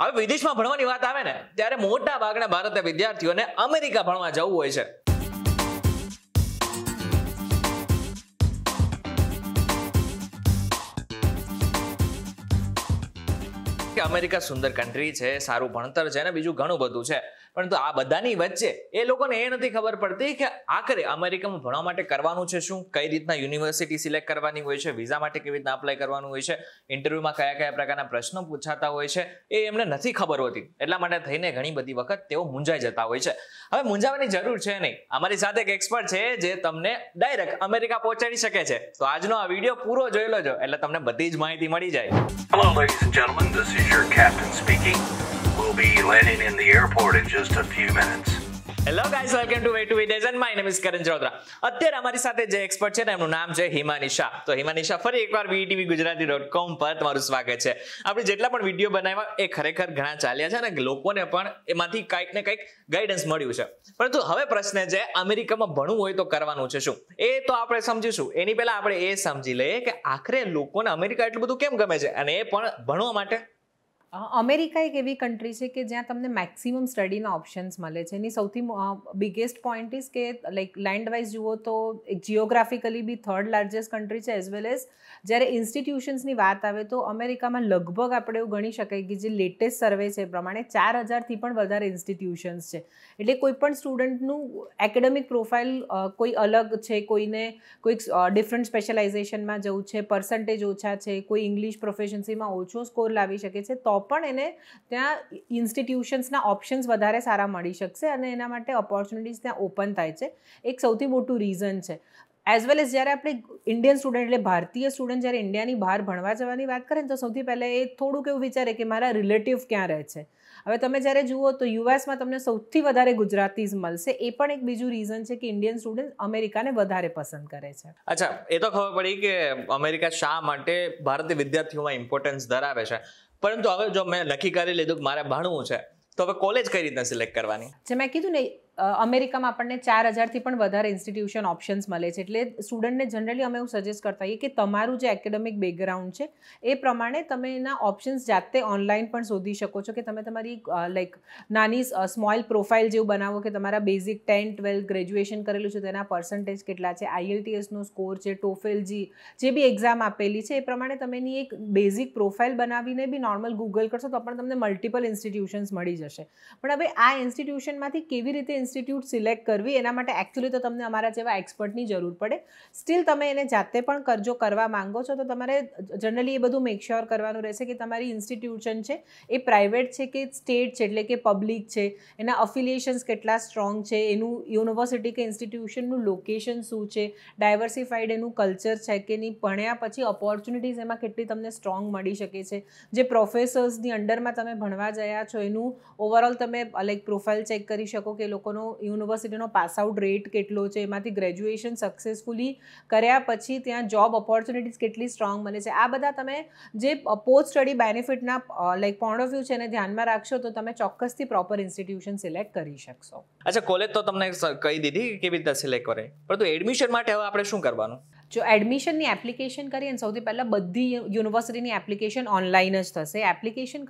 હવે વિદેશમાં ભણવાની વાત આવે ને ત્યારે મોટા ભાગના ભારતના વિદ્યાર્થીઓને અમેરિકા ભણવા જવું હોય છે કે અમેરિકા સુંદર કન્ટ્રી છે સારું ભણતર છે ને બીજું ઘણું બધું છે પરંતુ આ બધાની વચ્ચે એ લોકોને એ નથી ખબર પડતી કે આખરે અમેરિકામાં ભણવા માટે કરવાનું છે શું કઈ રીતના યુનિવર્સિટી સિલેક્ટ કરવાની હોય છે વિઝા માટે કેવી રીતના અપ્લાય કરવાનું હોય છે ઇન્ટરવ્યુમાં કયા કયા પ્રકારના પ્રશ્નો પૂછાતા હોય છે એ એમને નથી ખબર હોતી એટલા માટે થઈને ઘણી બધી વખત તેઓ મૂંઝાઈ જતા હોય છે હવે મૂંઝાવાની જરૂર છે નહીં અમારી સાથે એક એક્સપર્ટ છે જે તમને ડાયરેક્ટ અમેરિકા પહોંચાડી શકે છે તો આજનો આ વિડીયો પૂરો જોઈ લેજો એટલે તમને બધી જ માહિતી મળી જાય hello ladies and this is your captain speaking be landing in the airport in just a few minutes. Hello guys welcome to way to Videsh and my name is Karan Jarodara અત્યારે અમારી સાથે જે એક્સપર્ટ છે ને એમનું નામ છે હિમાનિશા તો હિમાનિશા ફરી એકવાર વીટીવી ગુજરાતી ડોટ કોમ પર તમારું સ્વાગત છે આપણે જેટલા પણ વિડીયો બનાવ્યા એ ખરેખર ઘણા ચાલ્યા છે અને લોકોને પણ એમાંથી કંઈક ને કંઈક ગાઈડન્સ મળ્યું છે પરંતુ હવે પ્રશ્ન છે અમેરિકામાં ભણવું હોય તો કરવાનું છે શું એ તો આપણે સમજીશું એની પહેલા આપણે એ સમજી લઈએ કે આખરે લોકોને અમેરિકા એટલું બધું કેમ ગમે છે અને એ પણ ભણવા માટે અમેરિકા એક એવી કન્ટ્રી છે કે જ્યાં તમને મેક્સિમમ સ્ટડીના ઓપ્શન્સ મળે છે એની સૌથી બિગેસ્ટ પોઈન્ટ ઇઝ કે લાઈક લેન્ડવાઇઝ જુઓ તો એક geographically be third largest country છે એઝ વેલ એઝ જ્યારે ઇન્સ્ટિટ્યુશન્સની વાત આવે તો અમેરિકામાં લગભગ આપણે એવું ગણી શકાય કે જે લેટેસ્ટ સર્વે છે પ્રમાણે ચાર હજારથી પણ વધારે ઇન્સ્ટિટ્યુશન્સ છે એટલે કોઈ પણ સ્ટુડન્ટનું એકેડેમિક પ્રોફાઇલ કોઈ અલગ છે કોઈને કોઈક ડિફરન્ટ સ્પેશિયલાઇઝેશનમાં જવું છે પર્સન્ટેજ ઓછા છે કોઈ ઇંગ્લિશ પ્રોફેશન્સીમાં ઓછો સ્કોર લાવી શકે છે તો પણ એને ત્યાં ઇન્સ્ટિટ્યુશન્સના ઓપ્શન્સ વધારે સારા મળી શકશે અને એના માટે ઓપોર્ચ્યુનિટીઝ ત્યાં ઓપન થાય છે એક સૌથી મોટું રીઝન છે એઝ વેલ એઝ જ્યારે આપણે ઇન્ડિયન સ્ટુડન્ટ એટલે ભારતીય સ્ટુડન્ટ જ્યારે ઇન્ડિયાની બહાર ભણવા જવાની વાત કરે ને તો સૌથી પહેલાં એ થોડુંક એવું વિચારે કે મારા રિલેટિવ ક્યાં રહે છે હવે તમે જ્યારે જુઓ તો યુએસમાં તમને સૌથી વધારે ગુજરાતીઝ મળશે એ પણ એક બીજું રીઝન છે કે ઇન્ડિયન સ્ટુડન્ટ અમેરિકાને વધારે પસંદ કરે છે અચ્છા એ તો ખબર પડી કે અમેરિકા શા માટે ભારતીય વિદ્યાર્થીઓમાં ઇમ્પોર્ટન્સ ધરાવે છે પરંતુ હવે જો મેં નક્કી કરી લીધું કે મારે ભણવું છે તો હવે કોલેજ કઈ રીતના સિલેક્ટ કરવાની જે મેં કીધું ને અમેરિકામાં આપણને ચાર હજારથી પણ વધારે ઇન્સ્ટિટ્યુશન ઓપ્શન્સ મળે છે એટલે સ્ટુડન્ટને જનરલી અમે એવું સજેસ્ટ કરતા હોઈએ કે તમારું જે એકેડેમિક બેકગ્રાઉન્ડ છે એ પ્રમાણે તમે એના ઓપ્શન્સ જાતે ઓનલાઈન પણ શોધી શકો છો કે તમે તમારી લાઈક નાની સ્મોલ પ્રોફાઇલ જેવું બનાવો કે તમારા બેઝિક ટેન ટ્વેલ્થ ગ્રેજ્યુએશન કરેલું છે તેના પર્સન્ટેજ કેટલા છે આઈએલટીએસનો સ્કોર છે ટોફેલજી જે બી એક્ઝામ આપેલી છે એ પ્રમાણે તમે એની એક બેઝિક પ્રોફાઇલ બનાવીને બી નોર્મલ ગૂગલ કરશો તો પણ તમને મલ્ટિપલ ઇન્સ્ટિટ્યુશન્સ મળી જશે પણ હવે આ ઇન્સ્ટિટ્યુશનમાંથી કેવી રીતે ઇન્સ્ટિટ્યૂટ સિલેક્ટ કરવી એના માટે એકચ્યુઅલી તો તમને અમારા જેવા એક્સપર્ટની જરૂર પડે સ્ટીલ તમે એને જાતે પણ કરજો કરવા માંગો છો તો તમારે જનરલી એ બધું મેકશ્યોર કરવાનું રહેશે કે તમારી ઇન્સ્ટિટ્યુશન છે એ પ્રાઇવેટ છે કે સ્ટેટ છે એટલે કે પબ્લિક છે એના અફિલિએશન્સ કેટલા સ્ટ્રોંગ છે એનું યુનિવર્સિટી કે ઇન્સ્ટિટ્યુશનનું લોકેશન શું છે ડાયવર્સિફાઈડ એનું કલ્ચર છે કે નહીં ભણ્યા પછી ઓપોર્ચ્યુનિટીઝ એમાં કેટલી તમને સ્ટ્રોંગ મળી શકે છે જે પ્રોફેસર્સની અંડરમાં તમે ભણવા જયા છો એનું ઓવરઓલ તમે લાઈક પ્રોફાઇલ ચેક કરી શકો કે લોકો લોકોનો યુનિવર્સિટીનો પાસઆઉટ રેટ કેટલો છે એમાંથી ગ્રેજ્યુએશન સક્સેસફુલી કર્યા પછી ત્યાં જોબ ઓપોર્ચ્યુનિટીઝ કેટલી સ્ટ્રોંગ મળે છે આ બધા તમે જે પોસ્ટ સ્ટડી બેનિફિટના લાઈક પોઈન્ટ ઓફ વ્યૂ છે એને ધ્યાનમાં રાખશો તો તમે ચોક્કસથી પ્રોપર ઇન્સ્ટિટ્યુશન સિલેક્ટ કરી શકશો અચ્છા કોલેજ તો તમને કહી દીધી કેવી રીતે સિલેક્ટ કરે પરંતુ એડમિશન માટે હવે આપણે શું કરવાનું જો એડમિશનની એપ્લિકેશન કરીએ ને સૌથી પહેલાં બધી યુનિવર્સિટીની એપ્લિકેશન ઓનલાઈન જ થશે એપ્લિકેશન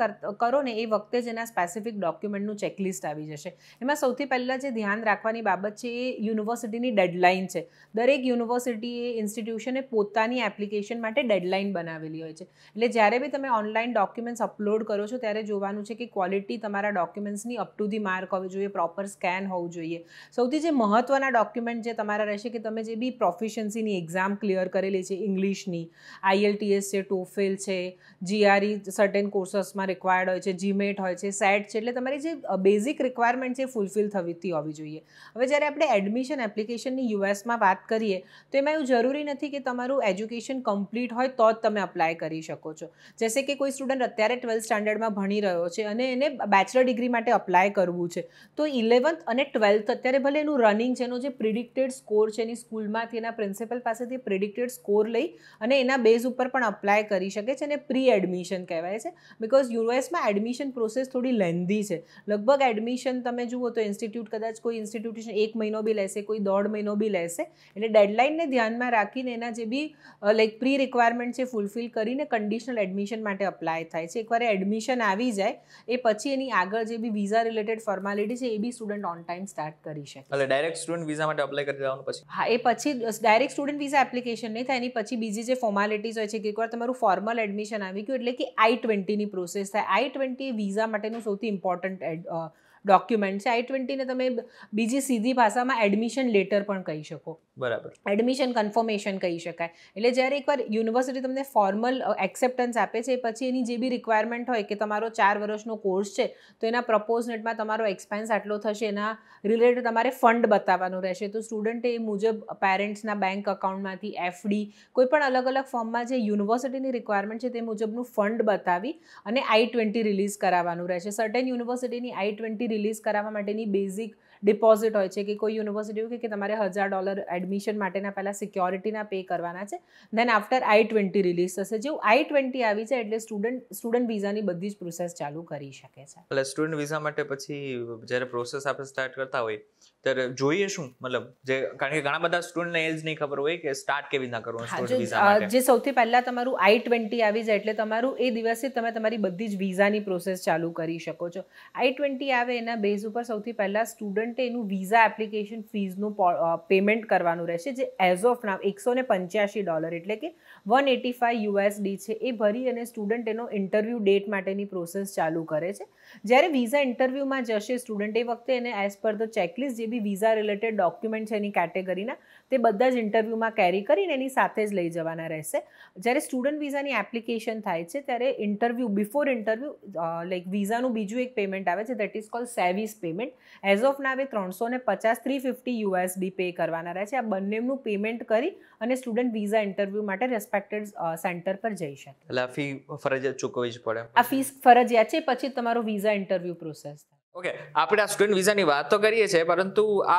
કરો ને એ વખતે જ એના સ્પેસિફિક ડોક્યુમેન્ટનું ચેકલિસ્ટ આવી જશે એમાં સૌથી પહેલાં જે ધ્યાન રાખવાની બાબત છે એ યુનિવર્સિટીની ડેડલાઇન છે દરેક યુનિવર્સિટી યુનિવર્સિટીએ ઇન્સ્ટિટ્યુશને પોતાની એપ્લિકેશન માટે ડેડલાઇન બનાવેલી હોય છે એટલે જ્યારે બી તમે ઓનલાઈન ડોક્યુમેન્ટ્સ અપલોડ કરો છો ત્યારે જોવાનું છે કે ક્વોલિટી તમારા ડોક્યુમેન્ટ્સની અપ ટુ ધી માર્ક હોવી જોઈએ પ્રોપર સ્કેન હોવું જોઈએ સૌથી જે મહત્ત્વના ડોક્યુમેન્ટ જે તમારા રહેશે કે તમે જે બી પ્રોફિશન્સીની એક્ઝામ ક્લિયર કરેલી છે ઇંગ્લિશની આઈએલટીએસ છે ટોફેલ છે જીઆરઈ સર્ટેન કોર્સમાં રિક્વાયર્ડ હોય છે જીમેટ હોય છે સેટ છે એટલે તમારી જે બેઝિક રિક્વાયરમેન્ટ છે ફૂલફિલ થવીતી હોવી જોઈએ હવે જ્યારે આપણે એડમિશન એપ્લિકેશનની યુએસમાં વાત કરીએ તો એમાં એવું જરૂરી નથી કે તમારું એજ્યુકેશન કમ્પ્લીટ હોય તો જ તમે અપ્લાય કરી શકો છો જેસે કે કોઈ સ્ટુડન્ટ અત્યારે ટ્વેલ્થ સ્ટાન્ડર્ડમાં ભણી રહ્યો છે અને એને બેચલર ડિગ્રી માટે અપ્લાય કરવું છે તો ઇલેવન્થ અને ટ્વેલ્થ અત્યારે ભલે એનું રનિંગ છે એનો જે પ્રિડિક્ટેડ સ્કોર છે એની સ્કૂલમાંથી એના પ્રિન્સિપલ પાસેથી પ્રિડિક્ટેડ સ્કોર લઈ અને એના બેઝ ઉપર પણ અપ્લાય કરી શકે છે અને પ્રી એડમિશન કહેવાય છે બિકોઝ યુએસમાં એડમિશન પ્રોસેસ થોડી લેન્ધી છે લગભગ એડમિશન તમે જુઓ તો ઇન્સ્ટિટ્યૂટ કદાચ કોઈ ઇન્સ્ટિટ્યુશન એક મહિનો બી લેશે કોઈ દોઢ મહિનો બી લેશે એટલે ડેડલાઇનને ધ્યાનમાં રાખીને એના જે બી લાઈક પ્રી રિક્વાયરમેન્ટ છે ફૂલફિલ કરીને કન્ડિશનલ એડમિશન માટે અપ્લાય થાય છે એકવાર એડમિશન આવી જાય એ પછી એની આગળ જે બી વિઝા રિલેટેડ ફોર્માલિટી છે એ બી સ્ટુડન્ટ ઓન ટાઈમ સ્ટાર્ટ કરી શકે એટલે ડાયરેક્ટ સ્ટુડન્ટ વિઝા માટે અપ્લાય કરી દેવાનું પછી હા એ પછી ડાયરેક્ટ સ્ટુડન્ટ વિઝા એપ્લિકેશન નહીં થાય એની પછી બીજી જે ફોર્માલિટીઝ હોય છે કે એકવાર તમારું ફોર્મલ એડમિશન આવી ગયું એટલે કે આઈ ટ્વેન્ટીની પ્રોસેસ થાય આઈ ટ્વેન્ટી વિઝા માટેનું સૌથી ઇમ્પોર્ટન્ટ ડોક્યુમેન્ટ છે આઈ ટ્વેન્ટીને તમે બીજી સીધી ભાષામાં એડમિશન લેટર પણ કહી શકો બરાબર એડમિશન કન્ફર્મેશન કહી શકાય એટલે જ્યારે એકવાર યુનિવર્સિટી તમને ફોર્મલ એક્સેપ્ટન્સ આપે છે પછી એની જે બી રિક્વાયરમેન્ટ હોય કે તમારો ચાર વર્ષનો કોર્સ છે તો એના પ્રપોઝનેટમાં તમારો એક્સપેન્સ આટલો થશે એના રિલેટેડ તમારે ફંડ બતાવવાનું રહેશે તો સ્ટુડન્ટે એ મુજબ પેરેન્ટ્સના બેંક અકાઉન્ટમાંથી એફડી કોઈ પણ અલગ અલગ ફોર્મમાં જે યુનિવર્સિટીની રિક્વાયરમેન્ટ છે તે મુજબનું ફંડ બતાવી અને આઈ ટ્વેન્ટી રિલીઝ કરાવવાનું રહેશે સર્ટન યુનિવર્સિટીની આઈ ટ્વેન્ટી રિલીઝ કરાવવા માટેની બેઝિક ડિપોઝિટ હોય છે કે કોઈ યુનિવર્સિટી એવું કે તમારે હજાર ડોલર એડમિશન માટેના પહેલાં સિક્યોરિટીના પે કરવાના છે then after I twenty release થશે જેવું આઈ ટ્વેન્ટી આવી છે એટલે સ્ટુડન્ટ સ્ટુડન્ટ વિઝાની બધી જ પ્રોસેસ ચાલુ કરી શકે છે એટલે સ્ટુડન્ટ વિઝા માટે પછી જ્યારે પ્રોસેસ આપણે સ્ટાર્ટ કરતા હોય ત્યારે જોઈએ શું મતલબ જે કારણ કે ઘણા બધા સ્ટુડન્ટને એ નહીં ખબર હોય કે સ્ટાર્ટ કેવી રીતના કરવું જે સૌથી પહેલા તમારું આઈ ટ્વેન્ટી આવી જાય એટલે તમારું એ દિવસે તમે તમારી બધી જ વિઝાની પ્રોસેસ ચાલુ કરી શકો છો આઈ ટ્વેન્ટી આવે એના બેઝ ઉપર સૌથી પહેલા સ્ટુડન્ટ સ્ટુડન્ટે એનું વિઝા એપ્લિકેશન ફીઝનું પેમેન્ટ કરવાનું રહેશે જે એઝ ઓફ નામ એકસો ને પંચ્યાસી ડોલર એટલે કે વન એટી ફાઇવ યુએસડી છે એ ભરી અને સ્ટુડન્ટ એનો ઇન્ટરવ્યૂ ડેટ માટેની પ્રોસેસ ચાલુ કરે છે જ્યારે વિઝા ઇન્ટરવ્યૂમાં જશે સ્ટુડન્ટ એ વખતે એને એઝ પર ધ ચેકલિસ્ટ જે બી વિઝા રિલેટેડ ડોક્યુમેન્ટ છે એની કેટેગરીના તે બધા જ ઇન્ટરવ્યૂમાં કેરી કરીને એની સાથે જ લઈ જવાના રહેશે જ્યારે સ્ટુડન્ટ વિઝાની એપ્લિકેશન થાય છે ત્યારે ઇન્ટરવ્યૂ બિફોર ઇન્ટરવ્યૂ લાઈક વિઝાનું બીજું એક પેમેન્ટ આવે છે that is call SEVIS payment as of ના આવે ત્રણસો ને પચાસ થ્રી ફિફ્ટી યુએસડી પે કરવાના રહે છે આ બંનેનું પેમેન્ટ કરી અને સ્ટુડન્ટ વિઝા ઇન્ટરવ્યુ માટે રેસ્પેક્ટેડ સેન્ટર પર જઈ શકે એટલે આ ફી ફરજિયાત ચૂકવવી જ પડે આ ફીસ ફરજિયાત છે પછી તમારો વિઝા ઇન્ટરવ્યૂ પ્રોસેસ ઓકે આપણે આ સ્ટુડન્ટ વિઝાની વાત તો કરીએ છીએ પરંતુ આ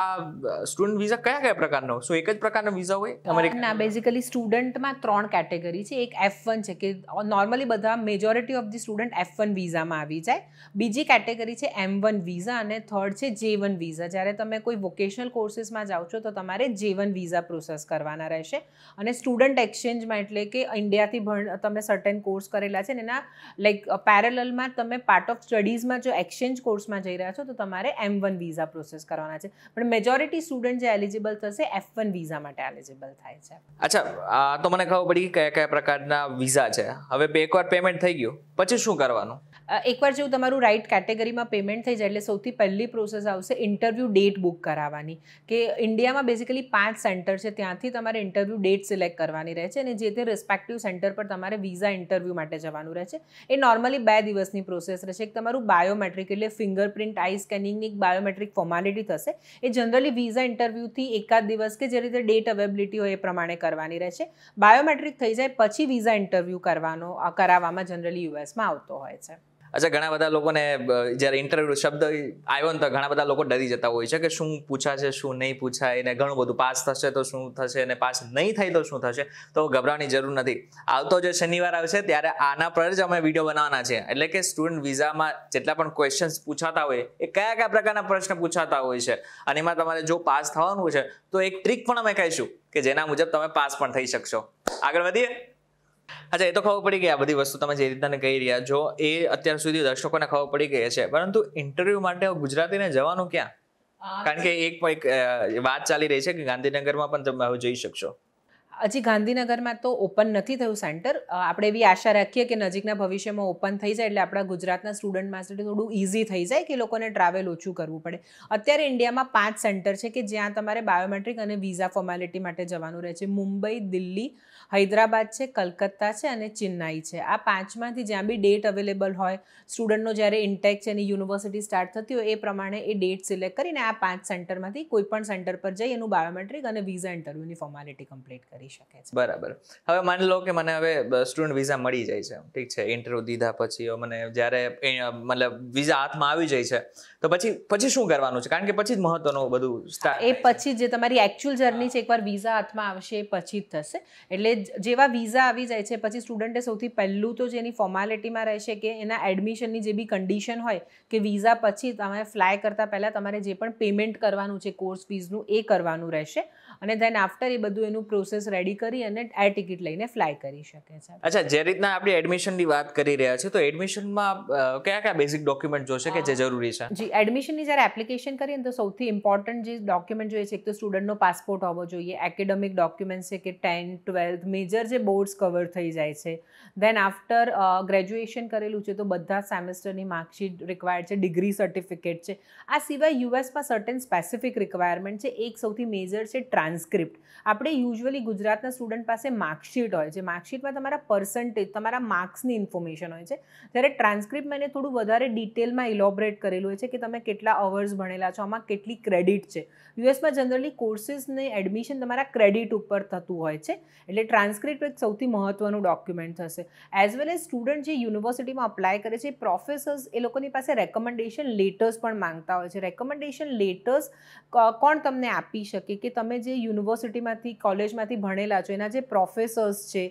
સ્ટુડન્ટ વિઝા કયા કયા પ્રકારનો શું એક જ પ્રકારનો વિઝા હોય અમેરિકા ના બેઝિકલી સ્ટુડન્ટમાં ત્રણ કેટેગરી છે એક એફ વન છે કે નોર્મલી બધા majority of the student F one વિઝામાં આવી જાય બીજી કેટેગરી છે એમ વન વિઝા અને થર્ડ છે જે વન વિઝા જ્યારે તમે કોઈ વોકેશનલ કોર્સીસમાં જાઓ છો તો તમારે જે વન વિઝા પ્રોસેસ કરવાના રહેશે અને સ્ટુડન્ટ એક્સચેન્જમાં એટલે કે ઇન્ડિયાથી ભણ તમે સર્ટેન કોર્સ કરેલા છે ને એના લાઈક પેરેલલમાં તમે પાર્ટ ઓફ સ્ટડીઝમાં જો એક્સચેન્જ કોર્સમાં જઈ રહ્યા છો તો તમારે એમ વન વિઝા પ્રોસેસ કરવાના છે પણ મેજોરિટી સ્ટુડન્ટ જે એલિજિબલ થશે એફ વન વિઝા માટે એલિજિબલ થાય છે અચ્છા તો મને ખબર પડી કયા કયા પ્રકારના વિઝા છે હવે એકવાર પેમેન્ટ થઈ ગયું પછી શું કરવાનું એકવાર જેવું તમારું રાઇટ કેટેગરીમાં પેમેન્ટ થઈ જાય એટલે સૌથી પહેલી પ્રોસેસ આવશે ઇન્ટરવ્યૂ ડેટ બુક કરાવવાની કે ઇન્ડિયામાં બેઝિકલી પાંચ સેન્ટર છે ત્યાંથી તમારે ઇન્ટરવ્યૂ ડેટ સિલેક્ટ કરવાની રહે છે અને જે તે રિસ્પેક્ટિવ સેન્ટર પર તમારે વિઝા ઇન્ટરવ્યૂ માટે જવાનું રહે છે એ નોર્મલી બે દિવસની પ્રોસેસ રહેશે એક તમારું બાયોમેટ્રિક એટલે ફિંગરપ્રિન્ટ આઈ સ્કેનિંગની એક બાયોમેટ્રિક ફોર્માલિટી થશે એ જનરલી વિઝા ઇન્ટરવ્યૂથી એકાદ દિવસ કે જે રીતે ડેટ અવેબિલિટી હોય એ પ્રમાણે કરવાની રહે છે બાયોમેટ્રિક થઈ જાય પછી વિઝા ઇન્ટરવ્યૂ કરવાનો કરાવવામાં જનરલી યુએસમાં આવતો હોય છે અચ્છા ઘણા બધા લોકોને જ્યારે ઇન્ટરવ્યુ શબ્દ આવ્યો ને તો ઘણા બધા લોકો ડરી જતા હોય છે કે શું પૂછાશે શું નહીં પૂછાય ને ઘણું બધું પાસ થશે તો શું થશે અને પાસ નહીં થાય તો શું થશે તો ગભરાવાની જરૂર નથી આવતો જે શનિવાર આવશે ત્યારે આના પર જ અમે વિડીયો બનાવવાના છે એટલે કે સ્ટુડન્ટ વિઝામાં જેટલા પણ ક્વેશ્ચન્સ પૂછાતા હોય એ કયા કયા પ્રકારના પ્રશ્ન પૂછાતા હોય છે અને એમાં તમારે જો પાસ થવાનું છે તો એક ટ્રીક પણ અમે કહીશું કે જેના મુજબ તમે પાસ પણ થઈ શકશો આગળ વધીએ અચ્છા એ તો ખબર પડી ગઈ આ બધી વસ્તુ તમે જે રીતના કહી રહ્યા છો એ અત્યાર સુધી દર્શકોને ખબર પડી ગઈ છે પરંતુ ઇન્ટરવ્યુ માટે ગુજરાતીને જવાનું ક્યાં કારણ કે એક વાત ચાલી રહી છે કે ગાંધીનગરમાં પણ તમે જઈ શકશો હજી ગાંધીનગરમાં તો ઓપન નથી થયું સેન્ટર આપણે એવી આશા રાખીએ કે નજીકના ભવિષ્યમાં ઓપન થઈ જાય એટલે આપણા ગુજરાતના સ્ટુડન્ટ માટે થોડું ઇઝી થઈ જાય કે લોકોને ટ્રાવેલ ઓછું કરવું પડે અત્યારે ઇન્ડિયામાં પાંચ સેન્ટર છે કે જ્યાં તમારે બાયોમેટ્રિક અને વિઝા ફોર્માલિટી માટે જવાનું રહે છે મુંબઈ દિલ્હી હૈદરાબાદ છે કલકત્તા છે અને ચેન્નાઈ છે આ પાંચમાંથી જ્યાં બી ડેટ અવેલેબલ હોય સ્ટુડન્ટનો જ્યારે ઇન્ટેક છે એની યુનિવર્સિટી સ્ટાર્ટ થતી હોય એ પ્રમાણે એ ડેટ સિલેક્ટ કરીને આ પાંચ સેન્ટરમાંથી કોઈ પણ સેન્ટર પર જઈ એનું બાયોમેટ્રિક અને વિઝા ઇન્ટરવ્યુની ફોર્માલિટી કમ્પ્લીટ કરી શકે છે બરાબર હવે માની લો કે મને હવે સ્ટુડન્ટ વિઝા મળી જાય છે ઠીક છે ઇન્ટરવ્યુ દીધા પછી મને જ્યારે મતલબ વિઝા હાથમાં આવી જાય છે તો પછી પછી શું કરવાનું છે કારણ કે પછી જ મહત્વનું બધું એ પછી જે તમારી એકચ્યુઅલ જર્ની છે એકવાર વિઝા હાથમાં આવશે એ પછી જ થશે એટલે જેવા વિઝા આવી જાય છે પછી સ્ટુડન્ટે સૌથી પહેલું તો જેની ફોર્માલિટીમાં રહેશે કે એના એડમિશનની જે બી કન્ડિશન હોય કે વિઝા પછી તમારે ફ્લાય કરતા પહેલાં તમારે જે પણ પેમેન્ટ કરવાનું છે કોર્સ ફીઝનું એ કરવાનું રહેશે અને ધેન આફ્ટર એ બધું એનું પ્રોસેસ રેડી કરી અને એર ટિકિટ લઈને ફ્લાય કરી શકે છે અચ્છા જે રીતના આપણે એડમિશનની વાત કરી રહ્યા છે તો એડમિશનમાં કયા કયા બેઝિક ડોક્યુમેન્ટ જોશે કે જે જરૂરી છે જી એડમિશનની જ્યારે એપ્લિકેશન કરીએ તો સૌથી ઇમ્પોર્ટન્ટ જે ડોક્યુમેન્ટ જોઈએ છે એક તો સ્ટુડન્ટનો પાસપોર્ટ હોવો જોઈએ એકેડેમિક ડોક્યુમેન્ટ છે કે ટેન્થ ટ્વેલ્થ મેજર જે બોર્ડ્સ કવર થઈ જાય છે દેન આફ્ટર ગ્રેજ્યુએશન કરેલું છે તો બધા સેમેસ્ટરની માર્કશીટ રિક્વાયર્ડ છે ડિગ્રી સર્ટિફિકેટ છે આ સિવાય યુએસમાં સર્ટન સ્પેસિફિક રિક્વાયરમેન્ટ છે એક સૌથી મેજર છે ટ્રાન્સક્રિપ્ટ આપણે યુઝ્યુઅલી ગુજરાતના સ્ટુડન્ટ પાસે માર્કશીટ હોય છે માર્કશીટમાં તમારા પર્સન્ટેજ તમારા માર્ક્સની ઇન્ફોર્મેશન હોય છે જ્યારે ટ્રાન્સક્રિપ્ટ મેં થોડું વધારે ડિટેલમાં ઇલોબરેટ કરેલું હોય છે કે તમે કેટલા અવર્સ ભણેલા છો આમાં કેટલી ક્રેડિટ છે યુએસમાં જનરલી કોર્સિસને એડમિશન તમારા ક્રેડિટ ઉપર થતું હોય છે એટલે ટ્રાન્સક્રિપ્ટ એક સૌથી મહત્ત્વનું ડોક્યુમેન્ટ થશે એઝ વેલ એઝ સ્ટુડન્ટ જે યુનિવર્સિટીમાં અપ્લાય કરે છે પ્રોફેસર્સ એ લોકોની પાસે રેકમેન્ડેશન લેટર્સ પણ માંગતા હોય છે રેકમેન્ડેશન લેટર્સ કોણ તમને આપી શકે કે તમે જે યુનિવર્સિટીમાંથી કોલેજમાંથી ભણેલા છો એના જે પ્રોફેસર્સ છે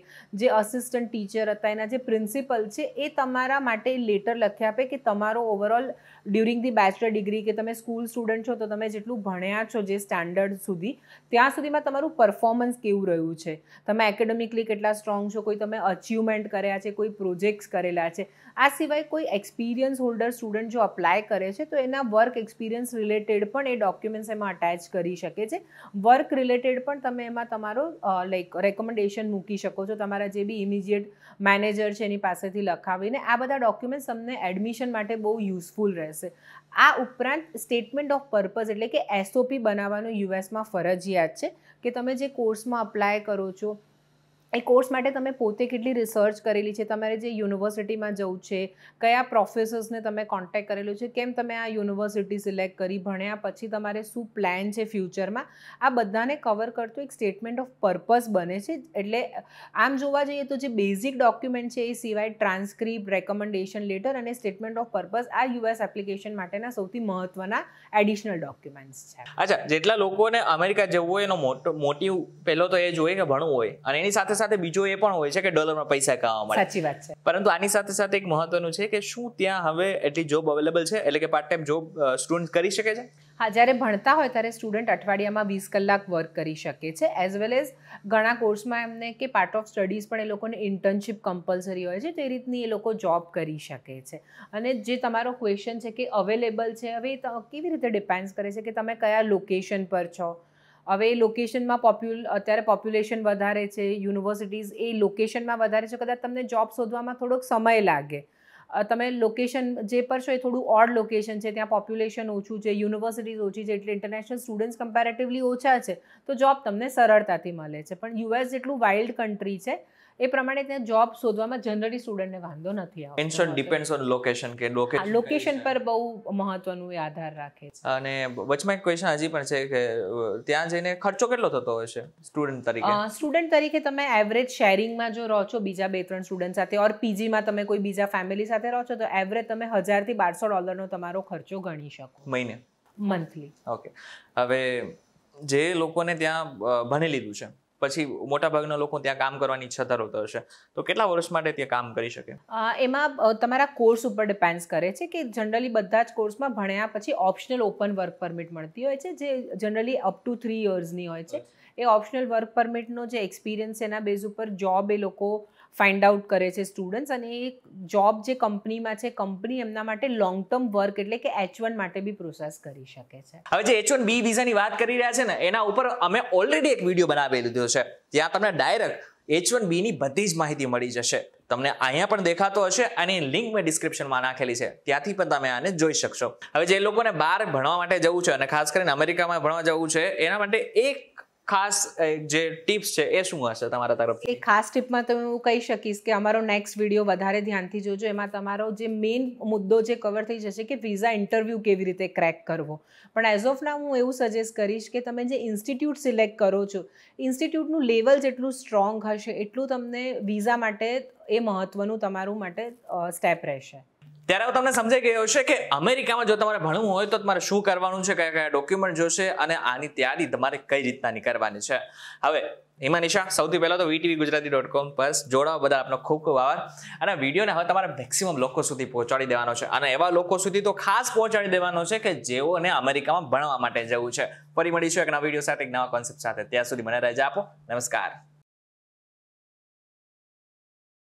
જે અસિસ્ટન્ટ ટીચર હતા એના જે પ્રિન્સિપલ છે એ તમારા માટે લેટર લખી આપે કે તમારો overall during the bachelor degree કે તમે સ્કૂલ સ્ટુડન્ટ છો તો તમે જેટલું ભણ્યા છો જે સ્ટાન્ડર્ડ સુધી ત્યાં સુધીમાં તમારું પરફોર્મન્સ કેવું રહ્યું છે તમે એકેડેમિકલી કેટલા સ્ટ્રોંગ છો કોઈ તમે અચીવમેન્ટ કર્યા છે કોઈ પ્રોજેક્ટ્સ કરેલા છે આ સિવાય કોઈ એક્સપિરિયન્સ હોલ્ડર સ્ટુડન્ટ જો અપ્લાય કરે છે તો એના વર્ક એક્સપિરિયન્સ રિલેટેડ પણ એ ડોક્યુમેન્ટ્સ એમાં અટેચ કરી શકે છે વર્ક રિલેટેડ પણ તમે એમાં તમારો લાઈક રેકમેન્ડેશન મૂકી શકો છો તમારા જે બી ઇમિજિએટ મેનેજર છે એની પાસેથી લખાવીને આ બધા ડોક્યુમેન્ટ્સ તમને એડમિશન માટે બહુ યુઝફુલ રહેશે આ ઉપરાંત સ્ટેટમેન્ટ ઓફ પર્પઝ એટલે કે એસઓપી બનાવવાનું યુએસમાં ફરજિયાત છે કે તમે જે કોર્સમાં અપ્લાય કરો છો એ કોર્સ માટે તમે પોતે કેટલી રિસર્ચ કરેલી છે તમારે જે યુનિવર્સિટીમાં જવું છે કયા પ્રોફેસર્સને તમે કોન્ટેક્ટ કરેલું છે કેમ તમે આ યુનિવર્સિટી સિલેક્ટ કરી ભણ્યા પછી તમારે શું પ્લાન છે ફ્યુચરમાં આ બધાને કવર કરતું એક સ્ટેટમેન્ટ ઓફ પર્પઝ બને છે એટલે આમ જોવા જઈએ તો જે બેઝિક ડોક્યુમેન્ટ છે એ સિવાય ટ્રાન્સક્રિપ્ટ રેકમેન્ડેશન લેટર અને સ્ટેટમેન્ટ ઓફ પર્પઝ આ યુએસ એપ્લિકેશન માટેના સૌથી મહત્વના એડિશનલ ડોક્યુમેન્ટ્સ છે અચ્છા જેટલા લોકોને અમેરિકા જવું હોય એનો મોટો મોટિવ પહેલો તો એ જોઈએ કે ભણવું હોય અને એની સાથે સાથે સાથે બીજો એ પણ હોય છે કે ડોલરમાં પૈસા કમાવા મળે સાચી વાત છે પરંતુ આની સાથે સાથે એક મહત્વનું છે કે શું ત્યાં હવે એટલી જોબ અવેલેબલ છે એટલે કે પાર્ટ ટાઈમ જોબ સ્ટુડન્ટ કરી શકે છે હા જ્યારે ભણતા હોય ત્યારે સ્ટુડન્ટ અઠવાડિયામાં વીસ કલાક વર્ક કરી શકે છે એઝ વેલ એઝ ઘણા કોર્સમાં એમને કે પાર્ટ ઓફ સ્ટડીઝ પણ એ લોકોને ઇન્ટર્નશીપ કમ્પલસરી હોય છે તે રીતની એ લોકો જોબ કરી શકે છે અને જે તમારો ક્વેશ્ચન છે કે અવેલેબલ છે હવે કેવી રીતે ડિપેન્ડ કરે છે કે તમે કયા લોકેશન પર છો હવે એ લોકેશનમાં પોપ્યુલ અત્યારે પોપ્યુલેશન વધારે છે યુનિવર્સિટીઝ એ લોકેશનમાં વધારે છે કદાચ તમને જોબ શોધવામાં થોડોક સમય લાગે તમે લોકેશન જે પર છો એ થોડું ઓડ લોકેશન છે ત્યાં પોપ્યુલેશન ઓછું છે યુનિવર્સિટીઝ ઓછી છે એટલે ઇન્ટરનેશનલ સ્ટુડન્ટ્સ કમ્પેરેટિવલી ઓછા છે તો જોબ તમને સરળતાથી મળે છે પણ યુએસ જેટલું વાઇલ્ડ કન્ટ્રી છે એ પ્રમાણે ત્યાં જોબ શોધવામાં જનરલી સ્ટુડન્ટને વાંધો નથી આવતો પેન્શન ડિપેન્ડ્સ ઓન લોકેશન કે લોકેશન લોકેશન પર બહુ મહત્વનું એ આધાર રાખે છે અને વચમાં એક ક્વેશ્ચન હજી પણ છે કે ત્યાં જઈને ખર્ચો કેટલો થતો હોય છે સ્ટુડન્ટ તરીકે સ્ટુડન્ટ તરીકે તમે એવરેજ શેરિંગમાં જો રહો છો બીજા બે ત્રણ સ્ટુડન્ટ સાથે ઓર પીજીમાં તમે કોઈ બીજા ફેમિલી સાથે રહો છો તો એવરેજ તમે હજારથી બારસો ડોલરનો તમારો ખર્ચો ગણી શકો મહિને મંથલી ઓકે હવે જે લોકોને ત્યાં ભણી લીધું છે પછી મોટાભાગના લોકો ત્યાં કામ કરવાની ઈચ્છા ધરાવતા હશે તો કેટલા વર્ષ માટે ત્યાં કામ કરી શકે એમાં તમારા કોર્સ ઉપર ડિપેન્ડ કરે છે કે જનરલી બધા જ કોર્સમાં ભણ્યા પછી ઓપ્શનલ ઓપન વર્ક પરમિટ મળતી હોય છે જે જનરલી અપ ટુ થ્રી યર્સની હોય છે એ ઓપ્શનલ વર્ક પરમિટનો જે એક્સપિરિયન્સ એના બેઝ ઉપર જોબ એ લોકો ફાઇન્ડ આઉટ કરે છે સ્ટુડન્ટ્સ અને એ જોબ જે કંપનીમાં છે કંપની એમના માટે લોંગ ટર્મ વર્ક એટલે કે એચ વન માટે બી પ્રોસેસ કરી શકે છે હવે જે એચ વન બી વિઝાની વાત કરી રહ્યા છે ને એના ઉપર અમે ઓલરેડી એક વિડીયો બનાવી લીધો છે ત્યાં તમને ડાયરેક્ટ એચ વન બીની બધી જ માહિતી મળી જશે તમને અહીંયા પણ દેખાતો હશે અને લિંક મેં ડિસ્ક્રિપ્શનમાં નાખેલી છે ત્યાંથી પણ તમે આને જોઈ શકશો હવે જે લોકોને બહાર ભણવા માટે જવું છે અને ખાસ કરીને અમેરિકામાં ભણવા જવું છે એના માટે એક ખાસ જે ટિપ્સ છે એ શું હશે તમારા તરફથી એક ખાસ ટિપમાં તમે હું કહી શકીશ કે અમારો નેક્સ્ટ વિડીયો વધારે ધ્યાનથી જોજો એમાં તમારો જે મેઇન મુદ્દો જે કવર થઈ જશે કે વિઝા ઇન્ટરવ્યૂ કેવી રીતે ક્રેક કરવો પણ એઝ ઓફ ના હું એવું સજેસ્ટ કરીશ કે તમે જે ઇન્સ્ટિટ્યૂટ સિલેક્ટ કરો છો ઇન્સ્ટિટ્યૂટનું લેવલ જેટલું સ્ટ્રોંગ હશે એટલું તમને વિઝા માટે એ મહત્ત્વનું તમારું માટે સ્ટેપ રહેશે ત્યારે તમને સમજાઈ ગયો હશે કે અમેરિકામાં જો તમારે ભણવું હોય તો તમારે શું કરવાનું છે કયા કયા ડોક્યુમેન્ટ જોશે અને આની તૈયારી તમારે કઈ રીતનાની કરવાની છે હવે હિમા નિશા સૌથી પહેલાં તો વીટીવી ગુજરાતી ડોટ કોમ પર જોડાવા બદલ આપનો ખૂબ ખૂબ આભાર અને વિડીયોને હવે તમારે મેક્સિમમ લોકો સુધી પહોંચાડી દેવાનો છે અને એવા લોકો સુધી તો ખાસ પહોંચાડી દેવાનો છે કે જેઓને અમેરિકામાં ભણવા માટે જવું છે ફરી મળીશું એક નવા વિડીયો સાથે એક નવા કોન્સેપ્ટ સાથે ત્યાં સુધી મને રજા આપો નમસ્કાર